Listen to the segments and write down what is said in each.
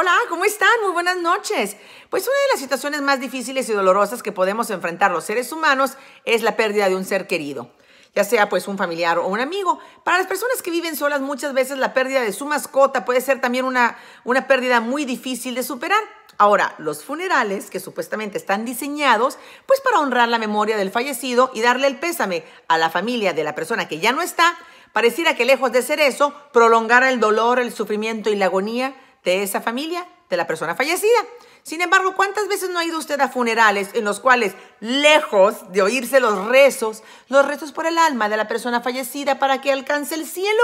Hola, ¿cómo están? Muy buenas noches. Pues una de las situaciones más difíciles y dolorosas que podemos enfrentar los seres humanos es la pérdida de un ser querido, ya sea pues un familiar o un amigo. Para las personas que viven solas muchas veces la pérdida de su mascota puede ser también una, una pérdida muy difícil de superar. Ahora, los funerales, que supuestamente están diseñados, pues para honrar la memoria del fallecido y darle el pésame a la familia de la persona que ya no está, pareciera que lejos de ser eso, prolongara el dolor, el sufrimiento y la agonía de esa familia de la persona fallecida. Sin embargo, ¿cuántas veces no ha ido usted a funerales en los cuales, lejos de oírse los rezos, los rezos por el alma de la persona fallecida para que alcance el cielo?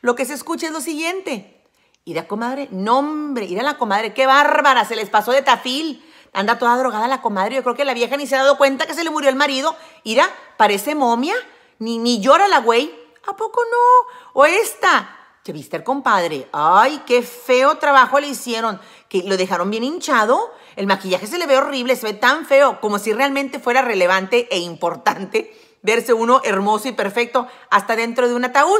Lo que se escucha es lo siguiente. «Ira, comadre, nombre, hombre, a la comadre, qué bárbara, se les pasó de tafil. Anda toda drogada la comadre, yo creo que la vieja ni se ha dado cuenta que se le murió el marido. Ira, parece momia, ni, ni llora la güey. ¿A poco no? O esta, ¿Qué viste el compadre? ¡Ay, qué feo trabajo le hicieron! Que lo dejaron bien hinchado. El maquillaje se le ve horrible, se ve tan feo, como si realmente fuera relevante e importante verse uno hermoso y perfecto hasta dentro de un ataúd.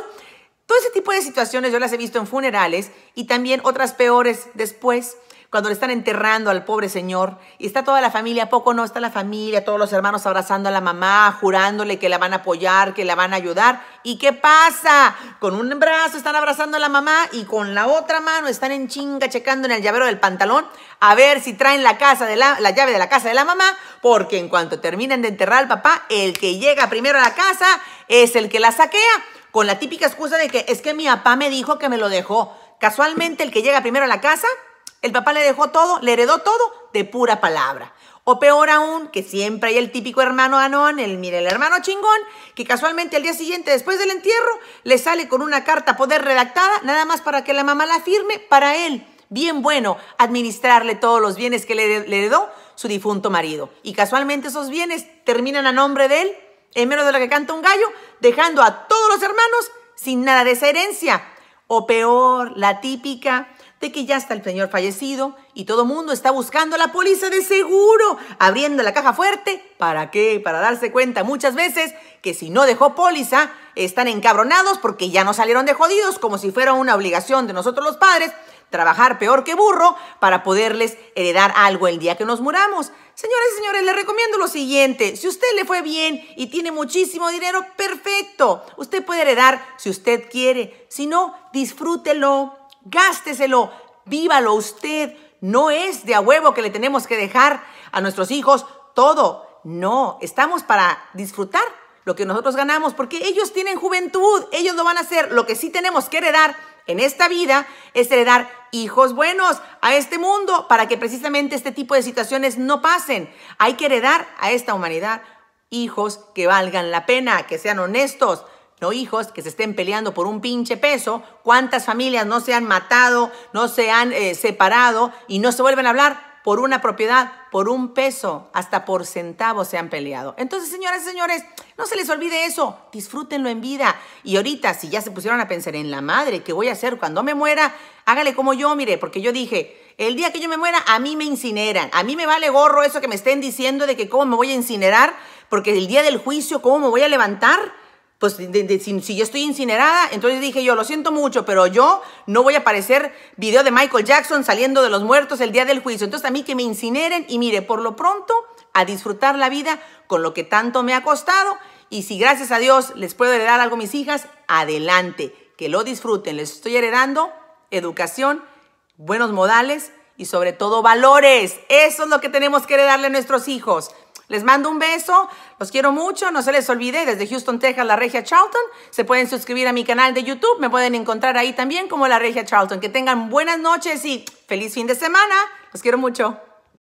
Todo ese tipo de situaciones yo las he visto en funerales y también otras peores después, cuando le están enterrando al pobre señor y está toda la familia, poco no está la familia, todos los hermanos abrazando a la mamá, jurándole que la van a apoyar, que la van a ayudar ¿Y qué pasa? Con un brazo están abrazando a la mamá y con la otra mano están en chinga checando en el llavero del pantalón a ver si traen la, casa de la, llave de la casa de la mamá, porque en cuanto terminan de enterrar al papá, el que llega primero a la casa es el que la saquea, con la típica excusa de que es que mi papá me dijo que me lo dejó. Casualmente el que llega primero a la casa, el papá le dejó todo, le heredó todo de pura palabra. O peor aún, que siempre hay el típico hermano anón, el mire, el hermano chingón, que casualmente al día siguiente, después del entierro, le sale con una carta poder redactada, nada más para que la mamá la firme para él. Bien bueno administrarle todos los bienes que le, le heredó su difunto marido. Y casualmente esos bienes terminan a nombre de él, en menos de lo que canta un gallo, dejando a todos los hermanos sin nada de esa herencia. O peor, la típica que ya está el señor fallecido y todo mundo está buscando la póliza de seguro, abriendo la caja fuerte. ¿Para qué? Para darse cuenta muchas veces que si no dejó póliza, están encabronados porque ya no salieron de jodidos, como si fuera una obligación de nosotros los padres trabajar peor que burro para poderles heredar algo el día que nos muramos. Señores y señores, les recomiendo lo siguiente. Si usted le fue bien y tiene muchísimo dinero, perfecto. Usted puede heredar si usted quiere. Si no, disfrútelo gásteselo, vívalo usted. No es de a huevo que le tenemos que dejar a nuestros hijos todo. No, estamos para disfrutar lo que nosotros ganamos, porque ellos tienen juventud, ellos lo van a hacer. Lo que sí tenemos que heredar en esta vida es heredar hijos buenos a este mundo para que precisamente este tipo de situaciones no pasen. Hay que heredar a esta humanidad hijos que valgan la pena, que sean honestos, hijos que se estén peleando por un pinche peso, cuántas familias no se han matado, no se han eh, separado y no se vuelven a hablar por una propiedad, por un peso, hasta por centavos se han peleado. Entonces, señoras y señores, no se les olvide eso, disfrútenlo en vida. Y ahorita, si ya se pusieron a pensar en la madre, ¿qué voy a hacer cuando me muera? Hágale como yo, mire, porque yo dije, el día que yo me muera, a mí me incineran. A mí me vale gorro eso que me estén diciendo de que cómo me voy a incinerar, porque el día del juicio, ¿cómo me voy a levantar? Pues si, si, yo estoy incinerada, entonces dije yo, lo siento mucho, pero yo no voy a aparecer video de Michael Jackson saliendo de los muertos el día del juicio. Entonces a mí que me incineren y mire, por lo pronto a disfrutar la vida con lo que tanto me ha costado y si gracias a Dios les puedo heredar algo a mis hijas, adelante, que lo disfruten. Les estoy heredando educación, buenos modales y sobre todo valores. Eso es lo que tenemos que heredarle a nuestros hijos. Les mando un beso, los quiero mucho, no se les olvide, desde Houston, Texas, La Regia Charlton. Se pueden suscribir a mi canal de YouTube, me pueden encontrar ahí también como La Regia Charlton. Que tengan buenas noches y feliz fin de semana. Los quiero mucho.